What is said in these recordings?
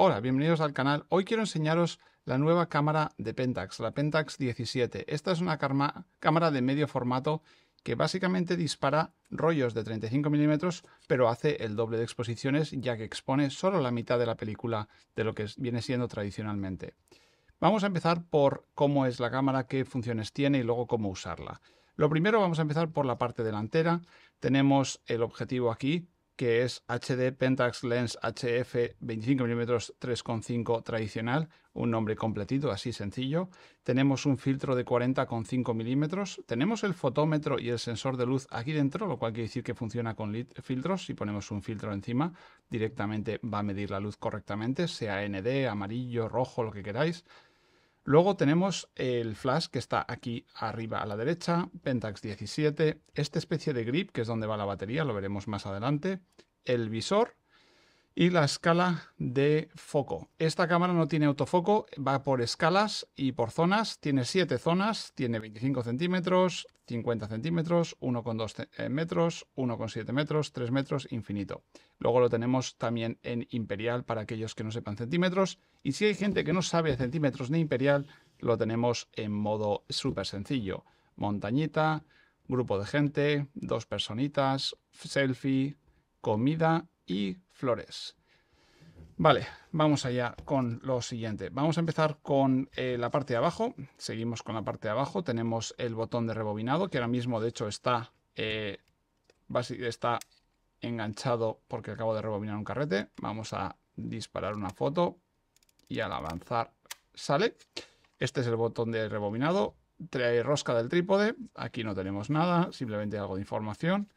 Hola, bienvenidos al canal. Hoy quiero enseñaros la nueva cámara de Pentax, la Pentax 17. Esta es una cámara de medio formato que básicamente dispara rollos de 35 mm pero hace el doble de exposiciones ya que expone solo la mitad de la película de lo que viene siendo tradicionalmente. Vamos a empezar por cómo es la cámara, qué funciones tiene y luego cómo usarla. Lo primero vamos a empezar por la parte delantera. Tenemos el objetivo aquí, que es HD Pentax Lens HF 25mm 3.5 tradicional, un nombre completito, así sencillo. Tenemos un filtro de 40,5 mm Tenemos el fotómetro y el sensor de luz aquí dentro, lo cual quiere decir que funciona con filtros. Si ponemos un filtro encima, directamente va a medir la luz correctamente, sea ND, amarillo, rojo, lo que queráis. Luego tenemos el flash que está aquí arriba a la derecha, Pentax 17, esta especie de grip que es donde va la batería, lo veremos más adelante, el visor, y la escala de foco. Esta cámara no tiene autofoco, va por escalas y por zonas. Tiene 7 zonas, tiene 25 centímetros, 50 centímetros, 1,2 eh, metros, 1,7 metros, 3 metros, infinito. Luego lo tenemos también en imperial para aquellos que no sepan centímetros. Y si hay gente que no sabe centímetros ni imperial, lo tenemos en modo súper sencillo. Montañita, grupo de gente, dos personitas, selfie, comida y flores. Vale, vamos allá con lo siguiente. Vamos a empezar con eh, la parte de abajo. Seguimos con la parte de abajo. Tenemos el botón de rebobinado, que ahora mismo de hecho está, eh, está enganchado porque acabo de rebobinar un carrete. Vamos a disparar una foto y al avanzar sale. Este es el botón de rebobinado. Trae rosca del trípode. Aquí no tenemos nada, simplemente algo de información.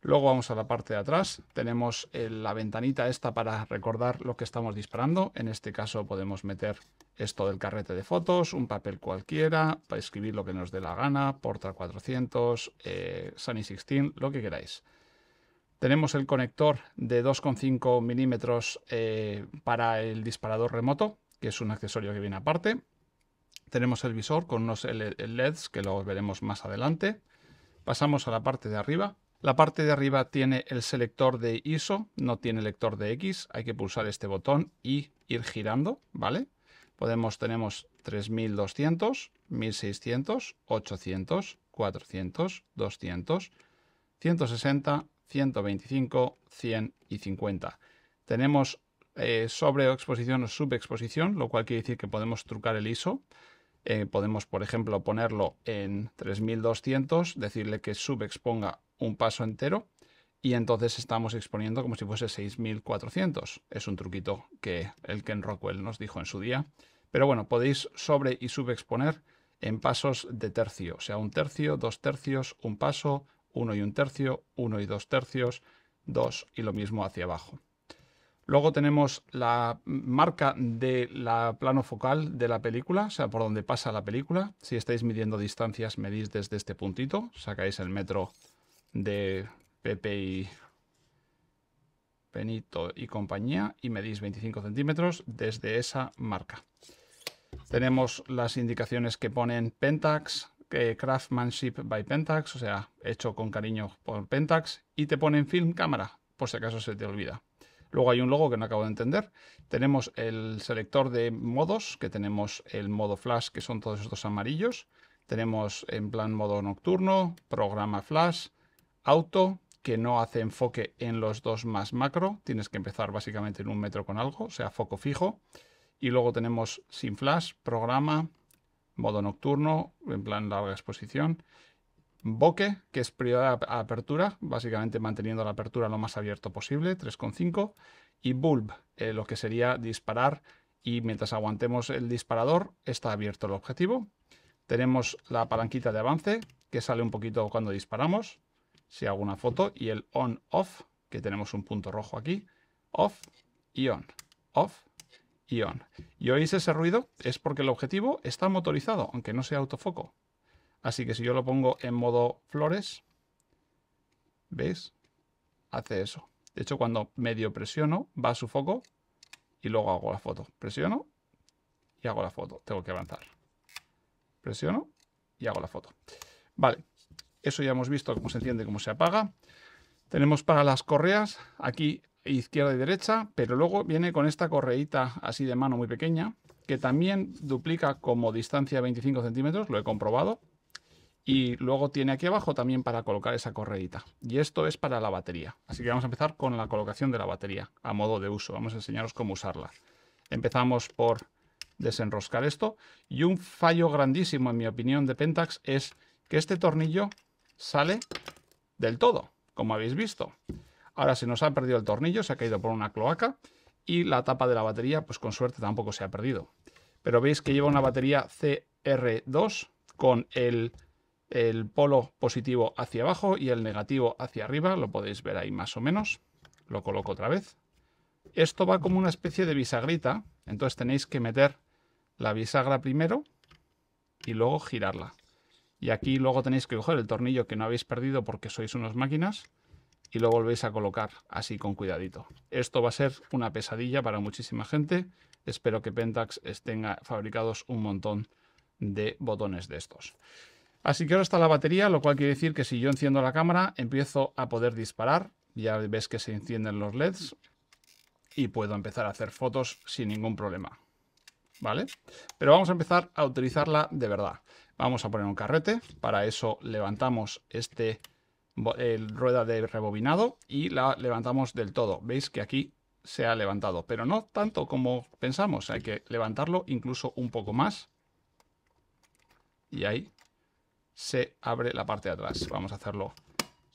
Luego vamos a la parte de atrás, tenemos eh, la ventanita esta para recordar lo que estamos disparando. En este caso podemos meter esto del carrete de fotos, un papel cualquiera, para escribir lo que nos dé la gana, Portra 400, eh, Sunny 16, lo que queráis. Tenemos el conector de 2,5 milímetros eh, para el disparador remoto, que es un accesorio que viene aparte. Tenemos el visor con unos LEDs que lo veremos más adelante. Pasamos a la parte de arriba, la parte de arriba tiene el selector de ISO, no tiene lector de X, hay que pulsar este botón y ir girando, ¿vale? Podemos, tenemos 3200, 1600, 800, 400, 200, 160, 125, 100 y 50. Tenemos eh, sobre exposición o subexposición, lo cual quiere decir que podemos trucar el ISO. Eh, podemos, por ejemplo, ponerlo en 3200, decirle que subexponga un paso entero y entonces estamos exponiendo como si fuese 6400. Es un truquito que el Ken Rockwell nos dijo en su día. Pero bueno, podéis sobre y subexponer en pasos de tercio, o sea, un tercio, dos tercios, un paso, uno y un tercio, uno y dos tercios, dos y lo mismo hacia abajo. Luego tenemos la marca de la plano focal de la película, o sea, por donde pasa la película. Si estáis midiendo distancias, medís desde este puntito, sacáis el metro de Pepe y Benito y compañía y medís 25 centímetros desde esa marca. Tenemos las indicaciones que ponen Pentax, Craftsmanship by Pentax, o sea, hecho con cariño por Pentax, y te ponen film cámara, por si acaso se te olvida. Luego hay un logo que no acabo de entender. Tenemos el selector de modos, que tenemos el modo flash, que son todos estos amarillos. Tenemos en plan modo nocturno, programa flash, auto, que no hace enfoque en los dos más macro. Tienes que empezar básicamente en un metro con algo, o sea, foco fijo. Y luego tenemos sin flash, programa, modo nocturno, en plan larga exposición. Bokeh, que es prioridad a apertura, básicamente manteniendo la apertura lo más abierto posible, 3,5. Y Bulb, eh, lo que sería disparar y mientras aguantemos el disparador está abierto el objetivo. Tenemos la palanquita de avance, que sale un poquito cuando disparamos si hago una foto, y el on-off, que tenemos un punto rojo aquí, off y on, off y on. Y oís ese ruido, es porque el objetivo está motorizado, aunque no sea autofoco. Así que si yo lo pongo en modo flores, ¿veis? Hace eso. De hecho, cuando medio presiono, va a su foco y luego hago la foto. Presiono y hago la foto. Tengo que avanzar. Presiono y hago la foto. Vale, eso ya hemos visto cómo se enciende, cómo se apaga. Tenemos para las correas aquí izquierda y derecha, pero luego viene con esta correíta así de mano muy pequeña, que también duplica como distancia 25 centímetros, lo he comprobado. Y luego tiene aquí abajo también para colocar esa correita Y esto es para la batería. Así que vamos a empezar con la colocación de la batería a modo de uso. Vamos a enseñaros cómo usarla. Empezamos por desenroscar esto. Y un fallo grandísimo, en mi opinión, de Pentax es que este tornillo sale del todo, como habéis visto. Ahora se nos ha perdido el tornillo, se ha caído por una cloaca y la tapa de la batería, pues con suerte tampoco se ha perdido. Pero veis que lleva una batería CR2 con el, el polo positivo hacia abajo y el negativo hacia arriba, lo podéis ver ahí más o menos. Lo coloco otra vez. Esto va como una especie de bisagrita, entonces tenéis que meter la bisagra primero y luego girarla. Y aquí luego tenéis que coger el tornillo que no habéis perdido porque sois unos máquinas y lo volvéis a colocar así con cuidadito. Esto va a ser una pesadilla para muchísima gente. Espero que Pentax tenga fabricados un montón de botones de estos. Así que ahora está la batería, lo cual quiere decir que si yo enciendo la cámara empiezo a poder disparar. Ya ves que se encienden los LEDs y puedo empezar a hacer fotos sin ningún problema. ¿Vale? Pero vamos a empezar a utilizarla de verdad. Vamos a poner un carrete, para eso levantamos este rueda de rebobinado y la levantamos del todo. Veis que aquí se ha levantado, pero no tanto como pensamos, hay que levantarlo incluso un poco más. Y ahí se abre la parte de atrás. Vamos a hacerlo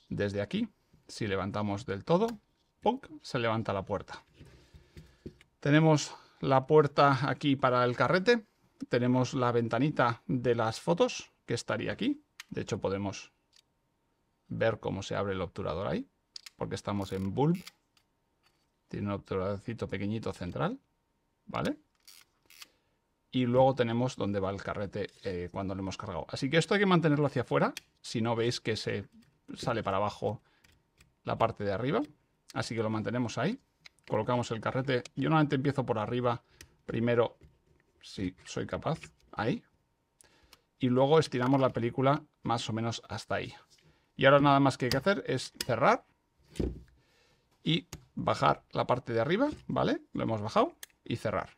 desde aquí. Si levantamos del todo, se levanta la puerta. Tenemos la puerta aquí para el carrete tenemos la ventanita de las fotos, que estaría aquí. De hecho, podemos ver cómo se abre el obturador ahí, porque estamos en bulb. Tiene un obturadorcito pequeñito central, ¿vale? Y luego tenemos dónde va el carrete eh, cuando lo hemos cargado. Así que esto hay que mantenerlo hacia afuera, si no veis que se sale para abajo la parte de arriba. Así que lo mantenemos ahí. Colocamos el carrete. Yo normalmente empiezo por arriba primero si soy capaz, ahí. Y luego estiramos la película más o menos hasta ahí. Y ahora nada más que hay que hacer es cerrar y bajar la parte de arriba, ¿vale? Lo hemos bajado y cerrar.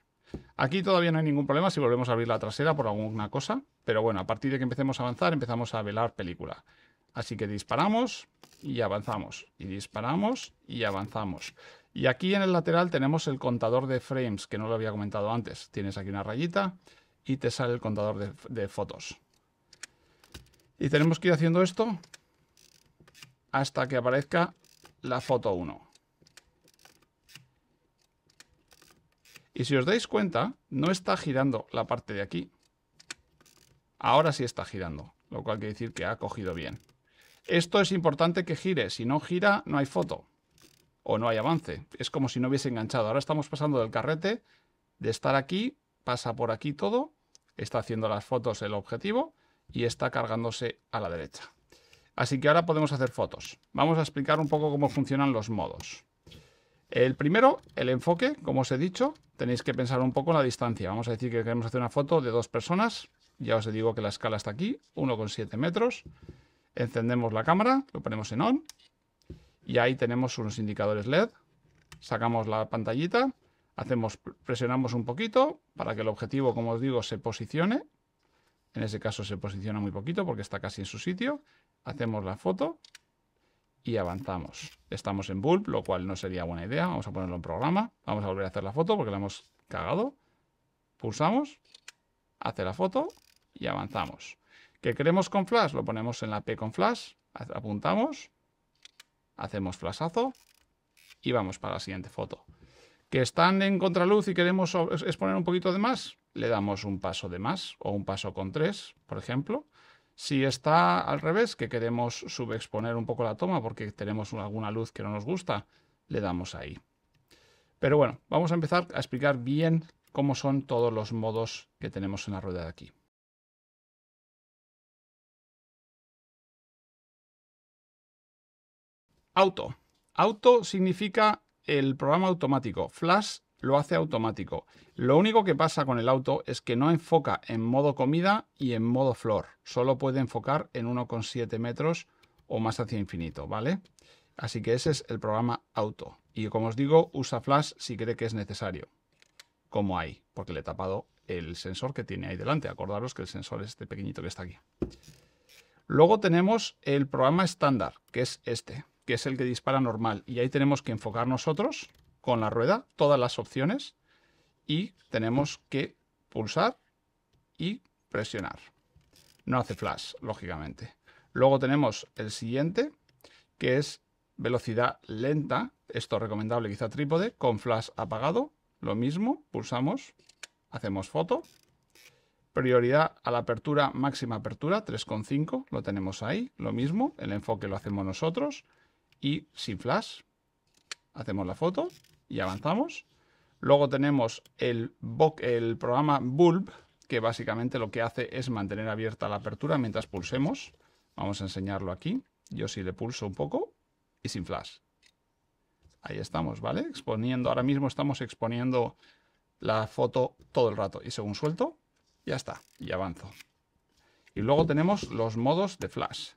Aquí todavía no hay ningún problema si volvemos a abrir la trasera por alguna cosa, pero bueno, a partir de que empecemos a avanzar, empezamos a velar película. Así que disparamos y avanzamos, y disparamos y avanzamos. Y aquí en el lateral tenemos el contador de frames, que no lo había comentado antes. Tienes aquí una rayita y te sale el contador de, fotos. Y tenemos que ir haciendo esto hasta que aparezca la foto 1. Y si os dais cuenta, no está girando la parte de aquí. Ahora sí está girando, lo cual quiere decir que ha cogido bien. Esto es importante que gire, si no gira no hay foto o no hay avance. Es como si no hubiese enganchado. Ahora estamos pasando del carrete, de estar aquí, pasa por aquí todo, está haciendo las fotos el objetivo y está cargándose a la derecha. Así que ahora podemos hacer fotos. Vamos a explicar un poco cómo funcionan los modos. El primero, el enfoque, como os he dicho, tenéis que pensar un poco en la distancia. Vamos a decir que queremos hacer una foto de dos personas. Ya os digo que la escala está aquí, 1,7 metros. Encendemos la cámara, lo ponemos en on y ahí tenemos unos indicadores LED. Sacamos la pantallita, hacemos, presionamos un poquito para que el objetivo, como os digo, se posicione. En ese caso se posiciona muy poquito porque está casi en su sitio. Hacemos la foto y avanzamos. Estamos en bulb, lo cual no sería buena idea. Vamos a ponerlo en programa. Vamos a volver a hacer la foto porque la hemos cagado. Pulsamos, hace la foto y avanzamos. ¿Qué queremos con flash? Lo ponemos en la P con flash, apuntamos Hacemos flashazo y vamos para la siguiente foto. ¿Que están en contraluz y queremos exponer un poquito de más? Le damos un paso de más o un paso con tres, por ejemplo. Si está al revés, que queremos subexponer un poco la toma porque tenemos alguna luz que no nos gusta, le damos ahí. Pero bueno, vamos a empezar a explicar bien cómo son todos los modos que tenemos en la rueda de aquí. Auto. Auto significa el programa automático. Flash lo hace automático. Lo único que pasa con el auto es que no enfoca en modo comida y en modo flor. Solo puede enfocar en 1,7 metros o más hacia infinito, ¿vale? Así que ese es el programa auto. Y como os digo, usa flash si cree que es necesario. Como hay, porque le he tapado el sensor que tiene ahí delante. Acordaros que el sensor es este pequeñito que está aquí. Luego tenemos el programa estándar, que es este que es el que dispara normal. Y ahí tenemos que enfocar nosotros con la rueda todas las opciones y tenemos que pulsar y presionar. No hace flash, lógicamente. Luego tenemos el siguiente, que es velocidad lenta. Esto recomendable quizá trípode, con flash apagado. Lo mismo, pulsamos, hacemos foto. Prioridad a la apertura, máxima apertura, 3,5, lo tenemos ahí. Lo mismo, el enfoque lo hacemos nosotros y sin flash. Hacemos la foto y avanzamos. Luego tenemos el, el programa Bulb, que básicamente lo que hace es mantener abierta la apertura mientras pulsemos. Vamos a enseñarlo aquí. Yo si le pulso un poco y sin flash. Ahí estamos, ¿vale? Exponiendo, ahora mismo estamos exponiendo la foto todo el rato. Y según suelto, ya está, y avanzo. Y luego tenemos los modos de flash.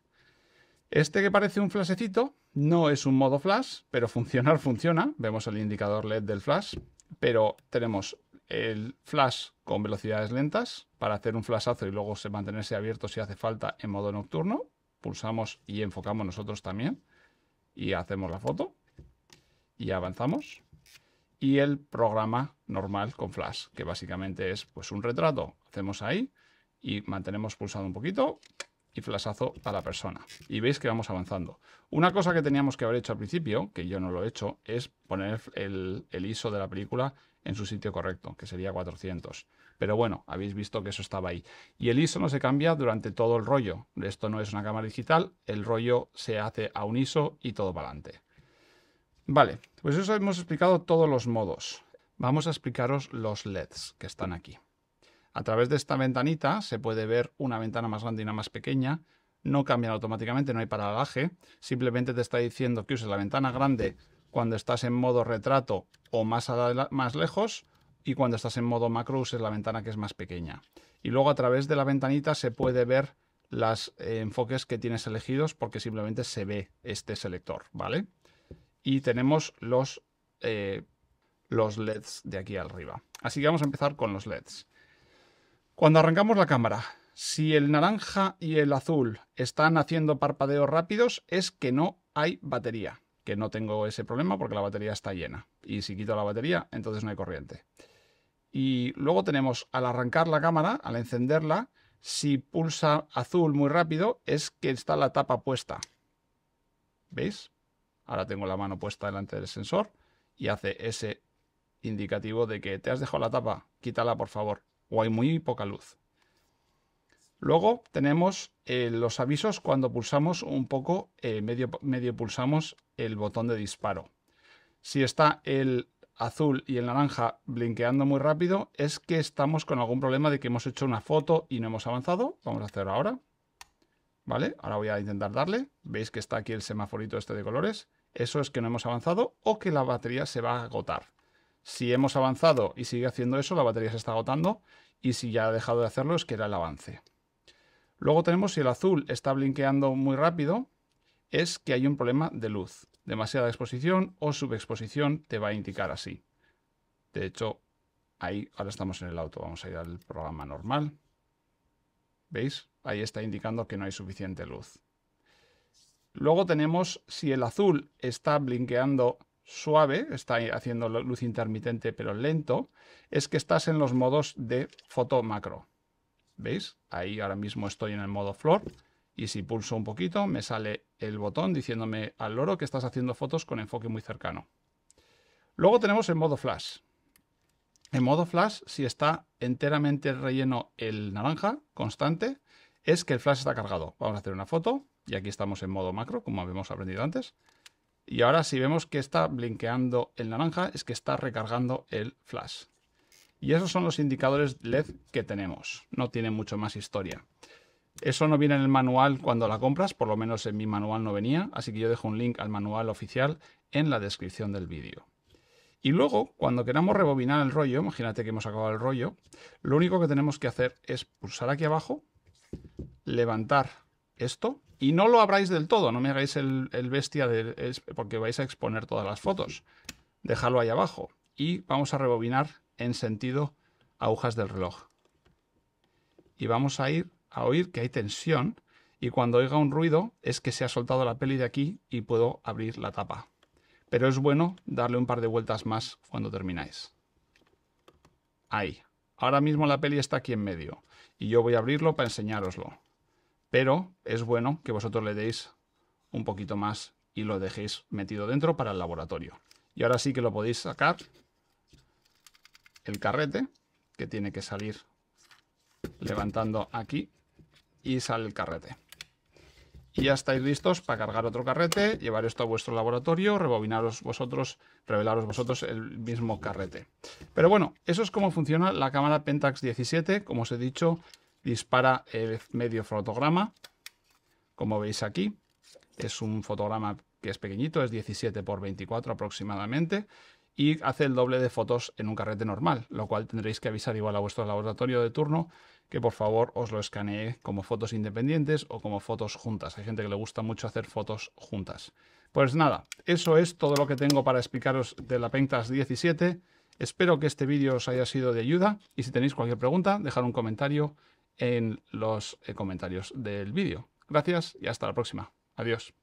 Este que parece un flasecito no es un modo flash, pero funcionar funciona. Vemos el indicador LED del flash, pero tenemos el flash con velocidades lentas para hacer un flashazo y luego mantenerse abierto si hace falta en modo nocturno. Pulsamos y enfocamos nosotros también y hacemos la foto y avanzamos. Y el programa normal con flash, que básicamente es pues un retrato. Hacemos ahí y mantenemos pulsado un poquito y flasazo a la persona. Y veis que vamos avanzando. Una cosa que teníamos que haber hecho al principio, que yo no lo he hecho, es poner el, el ISO de la película en su sitio correcto, que sería 400. Pero bueno, habéis visto que eso estaba ahí. Y el ISO no se cambia durante todo el rollo. Esto no es una cámara digital, el rollo se hace a un ISO y todo para adelante. Vale, pues eso hemos explicado todos los modos. Vamos a explicaros los LEDs que están aquí. A través de esta ventanita se puede ver una ventana más grande y una más pequeña. No cambian automáticamente, no hay paralaje. Simplemente te está diciendo que uses la ventana grande cuando estás en modo retrato o más, más lejos y cuando estás en modo macro uses la ventana que es más pequeña. Y luego a través de la ventanita se puede ver los eh, enfoques que tienes elegidos porque simplemente se ve este selector, ¿vale? Y tenemos los, eh, los LEDs de aquí arriba. Así que vamos a empezar con los LEDs. Cuando arrancamos la cámara, si el naranja y el azul están haciendo parpadeos rápidos, es que no hay batería. Que no tengo ese problema porque la batería está llena. Y si quito la batería, entonces no hay corriente. Y luego tenemos al arrancar la cámara, al encenderla, si pulsa azul muy rápido, es que está la tapa puesta. ¿Veis? Ahora tengo la mano puesta delante del sensor y hace ese indicativo de que te has dejado la tapa, quítala por favor o hay muy poca luz. Luego tenemos eh, los avisos cuando pulsamos un poco, eh, medio, medio pulsamos el botón de disparo. Si está el azul y el naranja blinqueando muy rápido, es que estamos con algún problema de que hemos hecho una foto y no hemos avanzado. Vamos a hacerlo ahora. ¿Vale? Ahora voy a intentar darle. Veis que está aquí el semaforito este de colores. Eso es que no hemos avanzado o que la batería se va a agotar. Si hemos avanzado y sigue haciendo eso, la batería se está agotando y si ya ha dejado de hacerlo es que era el avance. Luego tenemos si el azul está blinqueando muy rápido, es que hay un problema de luz. Demasiada exposición o subexposición te va a indicar así. De hecho, ahí ahora estamos en el auto. Vamos a ir al programa normal. ¿Veis? Ahí está indicando que no hay suficiente luz. Luego tenemos si el azul está blinqueando suave, está haciendo luz intermitente pero lento, es que estás en los modos de foto macro. ¿Veis? Ahí ahora mismo estoy en el modo flor y si pulso un poquito me sale el botón diciéndome al loro que estás haciendo fotos con enfoque muy cercano. Luego tenemos el modo flash. En modo flash, si está enteramente relleno el naranja constante, es que el flash está cargado. Vamos a hacer una foto y aquí estamos en modo macro, como habíamos aprendido antes. Y ahora si vemos que está blinqueando el naranja es que está recargando el flash. Y esos son los indicadores LED que tenemos. No tiene mucho más historia. Eso no viene en el manual cuando la compras, por lo menos en mi manual no venía, así que yo dejo un link al manual oficial en la descripción del vídeo. Y luego, cuando queramos rebobinar el rollo, imagínate que hemos acabado el rollo, lo único que tenemos que hacer es pulsar aquí abajo, levantar esto y no lo abráis del todo, no me hagáis el, bestia de, porque vais a exponer todas las fotos. Dejadlo ahí abajo y vamos a rebobinar en sentido agujas del reloj. Y vamos a ir a oír que hay tensión y cuando oiga un ruido es que se ha soltado la peli de aquí y puedo abrir la tapa. Pero es bueno darle un par de vueltas más cuando termináis. Ahí. Ahora mismo la peli está aquí en medio y yo voy a abrirlo para enseñároslo pero es bueno que vosotros le deis un poquito más y lo dejéis metido dentro para el laboratorio. Y ahora sí que lo podéis sacar el carrete, que tiene que salir levantando aquí y sale el carrete. Y ya estáis listos para cargar otro carrete, llevar esto a vuestro laboratorio, rebobinaros vosotros, revelaros vosotros el mismo carrete. Pero bueno, eso es como funciona la cámara Pentax 17. Como os he dicho, dispara el medio fotograma, como veis aquí. Es un fotograma que es pequeñito, es 17 por 24 aproximadamente, y hace el doble de fotos en un carrete normal, lo cual tendréis que avisar igual a vuestro laboratorio de turno que por favor os lo escanee como fotos independientes o como fotos juntas. Hay gente que le gusta mucho hacer fotos juntas. Pues nada, eso es todo lo que tengo para explicaros de la Pentax 17. Espero que este vídeo os haya sido de ayuda y si tenéis cualquier pregunta, dejad un comentario en los eh, comentarios del vídeo. Gracias y hasta la próxima. Adiós.